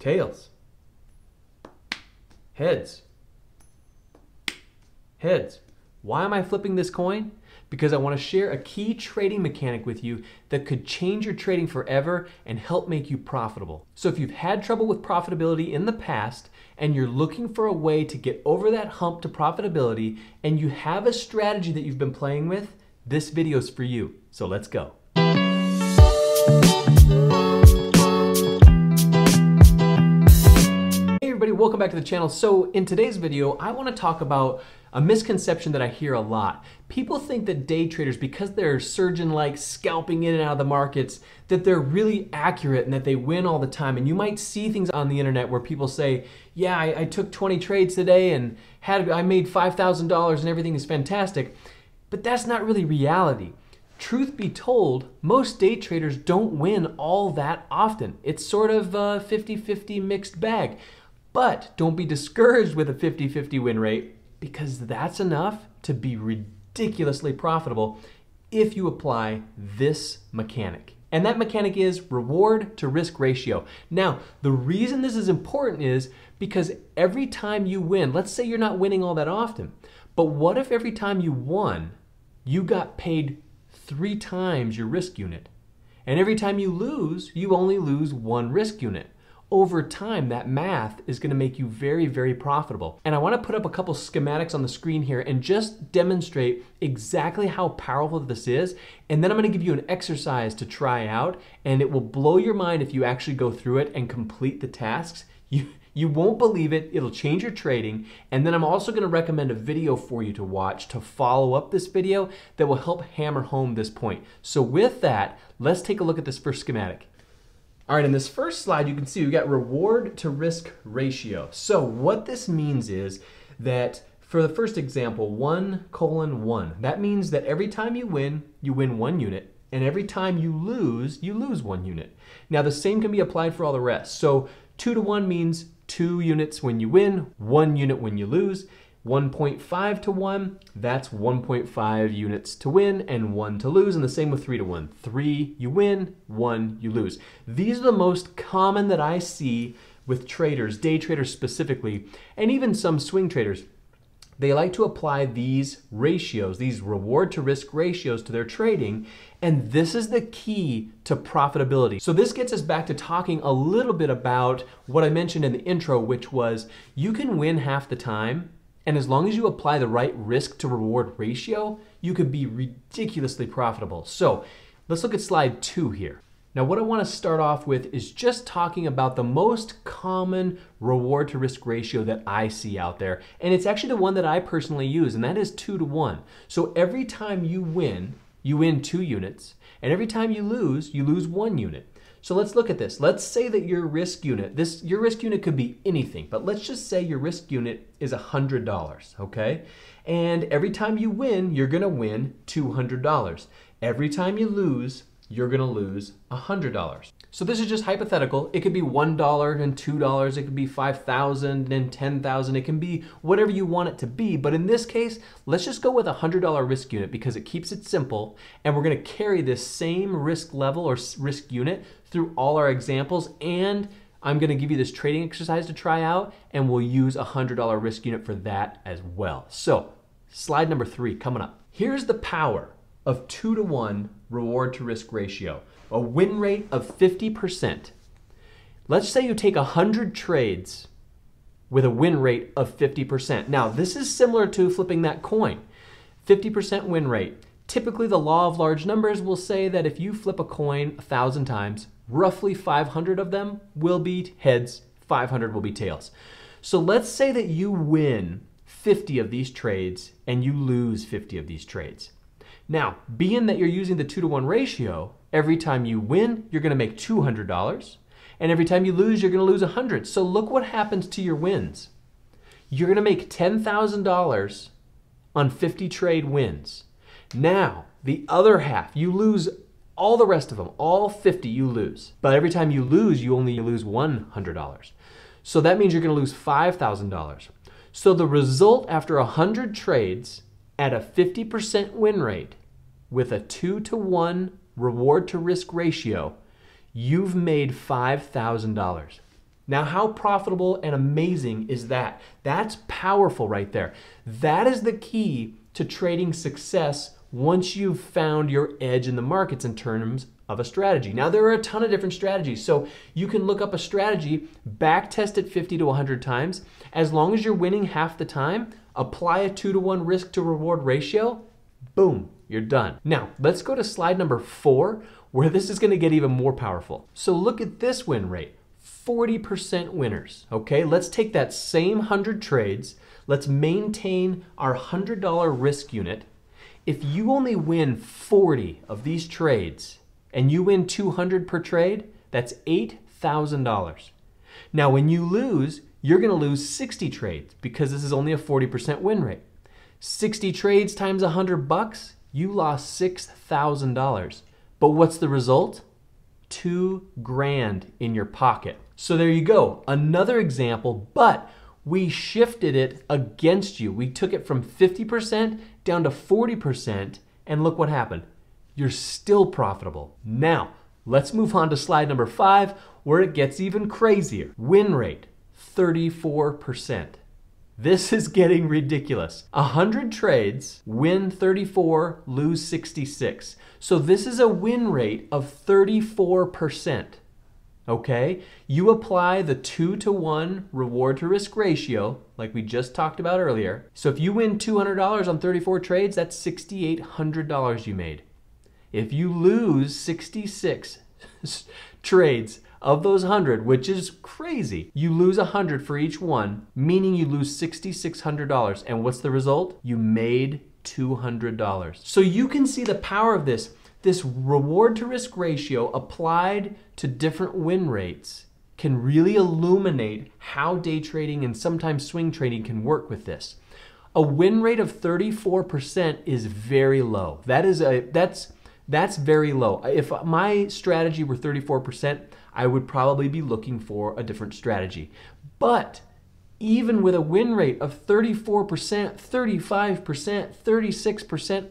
Tails. Heads. Heads. Why am I flipping this coin? Because I want to share a key trading mechanic with you that could change your trading forever and help make you profitable. So if you've had trouble with profitability in the past and you're looking for a way to get over that hump to profitability and you have a strategy that you've been playing with, this video is for you. So let's go. welcome back to the channel. So in today's video, I wanna talk about a misconception that I hear a lot. People think that day traders, because they're surgeon-like, scalping in and out of the markets, that they're really accurate and that they win all the time. And you might see things on the internet where people say, yeah, I, I took 20 trades today and had I made $5,000 and everything is fantastic. But that's not really reality. Truth be told, most day traders don't win all that often. It's sort of a 50-50 mixed bag. But don't be discouraged with a 50 50 win rate because that's enough to be ridiculously profitable if you apply this mechanic. And that mechanic is reward to risk ratio. Now, the reason this is important is because every time you win, let's say you're not winning all that often, but what if every time you won, you got paid three times your risk unit? And every time you lose, you only lose one risk unit over time, that math is gonna make you very, very profitable. And I wanna put up a couple schematics on the screen here and just demonstrate exactly how powerful this is. And then I'm gonna give you an exercise to try out and it will blow your mind if you actually go through it and complete the tasks. You, you won't believe it, it'll change your trading. And then I'm also gonna recommend a video for you to watch to follow up this video that will help hammer home this point. So with that, let's take a look at this first schematic. All right, in this first slide, you can see we got reward to risk ratio. So what this means is that for the first example, one colon one, that means that every time you win, you win one unit, and every time you lose, you lose one unit. Now the same can be applied for all the rest. So two to one means two units when you win, one unit when you lose, 1.5 to 1, that's 1.5 units to win and 1 to lose, and the same with 3 to 1. 3 you win, 1 you lose. These are the most common that I see with traders, day traders specifically, and even some swing traders. They like to apply these ratios, these reward to risk ratios to their trading, and this is the key to profitability. So this gets us back to talking a little bit about what I mentioned in the intro, which was you can win half the time and as long as you apply the right risk to reward ratio, you could be ridiculously profitable. So let's look at slide two here. Now, what I want to start off with is just talking about the most common reward to risk ratio that I see out there. And it's actually the one that I personally use, and that is two to one. So every time you win, you win two units. And every time you lose, you lose one unit. So let's look at this. Let's say that your risk unit, this your risk unit could be anything, but let's just say your risk unit is $100, okay? And every time you win, you're gonna win $200. Every time you lose, you're gonna lose $100. So this is just hypothetical. It could be $1 and $2, it could be 5,000 and 10,000, it can be whatever you want it to be. But in this case, let's just go with a $100 risk unit because it keeps it simple and we're gonna carry this same risk level or risk unit through all our examples and I'm gonna give you this trading exercise to try out and we'll use a $100 risk unit for that as well. So slide number three coming up. Here's the power of two to one reward to risk ratio, a win rate of 50%. Let's say you take 100 trades with a win rate of 50%. Now, this is similar to flipping that coin 50% win rate. Typically, the law of large numbers will say that if you flip a coin 1,000 times, roughly 500 of them will be heads, 500 will be tails. So let's say that you win 50 of these trades and you lose 50 of these trades. Now, being that you're using the two to one ratio, every time you win, you're gonna make $200, and every time you lose, you're gonna lose 100. So look what happens to your wins. You're gonna make $10,000 on 50 trade wins. Now, the other half, you lose all the rest of them, all 50 you lose. But every time you lose, you only lose $100. So that means you're gonna lose $5,000. So the result after 100 trades at a 50% win rate with a two to one reward to risk ratio, you've made $5,000. Now, how profitable and amazing is that? That's powerful right there. That is the key to trading success once you've found your edge in the markets in terms of a strategy. Now, there are a ton of different strategies. So you can look up a strategy, back test it 50 to 100 times. As long as you're winning half the time, apply a two to one risk to reward ratio, boom, you're done. Now, let's go to slide number four, where this is gonna get even more powerful. So look at this win rate, 40% winners, okay? Let's take that same 100 trades, let's maintain our $100 risk unit. If you only win 40 of these trades, and you win 200 per trade, that's $8,000. Now, when you lose, you're gonna lose 60 trades because this is only a 40% win rate. 60 trades times 100 bucks you lost $6,000. But what's the result? Two grand in your pocket. So there you go, another example, but we shifted it against you. We took it from 50% down to 40%, and look what happened. You're still profitable. Now, let's move on to slide number five, where it gets even crazier. Win rate, 34%. This is getting ridiculous. 100 trades, win 34, lose 66. So this is a win rate of 34%. Okay? You apply the 2 to 1 reward to risk ratio, like we just talked about earlier. So if you win $200 on 34 trades, that's $6,800 you made. If you lose 66 trades, of those 100, which is crazy, you lose 100 for each one, meaning you lose $6,600. And what's the result? You made $200. So you can see the power of this. This reward to risk ratio applied to different win rates can really illuminate how day trading and sometimes swing trading can work with this. A win rate of 34% is very low. That is a that's that's very low. If my strategy were 34%, I would probably be looking for a different strategy. But even with a win rate of 34%, 35%, 36%, 40%,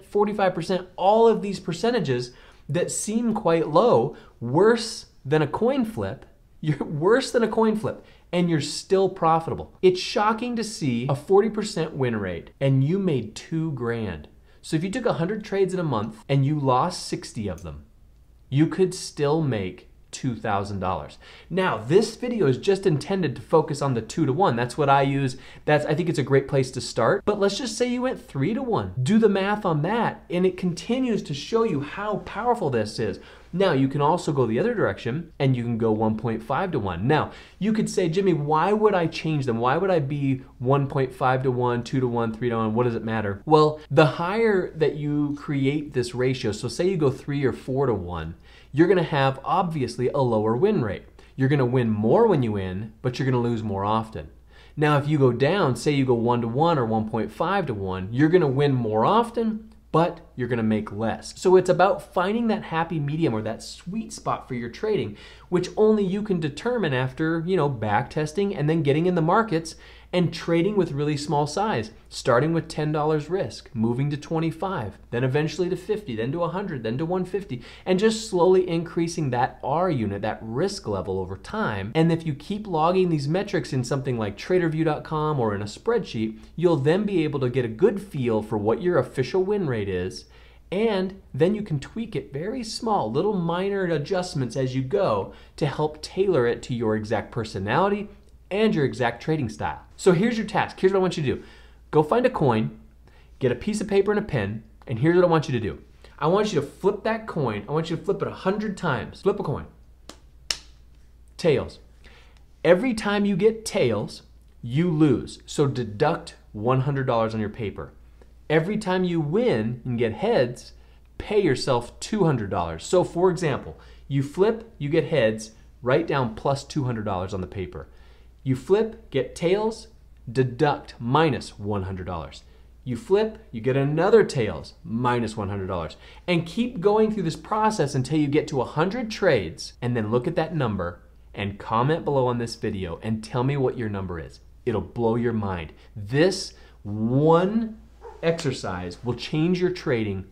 45%, all of these percentages that seem quite low, worse than a coin flip, you're worse than a coin flip and you're still profitable. It's shocking to see a 40% win rate and you made two grand. So if you took 100 trades in a month and you lost 60 of them, you could still make $2,000. Now, this video is just intended to focus on the two to one. That's what I use. That's I think it's a great place to start. But let's just say you went three to one. Do the math on that, and it continues to show you how powerful this is. Now, you can also go the other direction and you can go 1.5 to 1. Now, you could say, Jimmy, why would I change them? Why would I be 1.5 to 1, 2 to 1, 3 to 1? What does it matter? Well, the higher that you create this ratio, so say you go 3 or 4 to 1, you're going to have obviously a lower win rate. You're going to win more when you win, but you're going to lose more often. Now, if you go down, say you go 1 to 1 or 1.5 to 1, you're going to win more often, but you're going to make less. So it's about finding that happy medium or that sweet spot for your trading, which only you can determine after, you know, back testing and then getting in the markets and trading with really small size, starting with $10 risk, moving to 25, then eventually to 50, then to 100, then to 150, and just slowly increasing that R unit, that risk level over time. And if you keep logging these metrics in something like traderview.com or in a spreadsheet, you'll then be able to get a good feel for what your official win rate is and then you can tweak it very small, little minor adjustments as you go to help tailor it to your exact personality, and your exact trading style. So here's your task. Here's what I want you to do. Go find a coin, get a piece of paper and a pen, and here's what I want you to do. I want you to flip that coin. I want you to flip it 100 times. Flip a coin. Tails. Every time you get tails, you lose. So deduct $100 on your paper. Every time you win and get heads, pay yourself $200. So for example, you flip, you get heads, write down plus $200 on the paper. You flip, get tails, deduct minus $100. You flip, you get another tails, minus $100. And keep going through this process until you get to 100 trades, and then look at that number and comment below on this video and tell me what your number is. It'll blow your mind. This one exercise will change your trading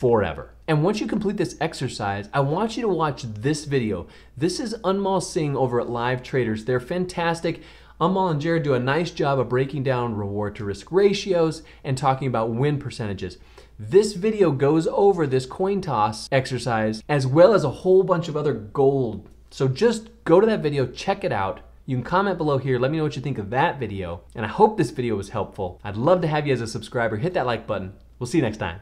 forever. And once you complete this exercise, I want you to watch this video. This is Unmal Singh over at Live Traders. They're fantastic. Unmal and Jared do a nice job of breaking down reward to risk ratios and talking about win percentages. This video goes over this coin toss exercise as well as a whole bunch of other gold. So just go to that video, check it out. You can comment below here, let me know what you think of that video, and I hope this video was helpful. I'd love to have you as a subscriber. Hit that like button. We'll see you next time.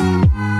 Thank you.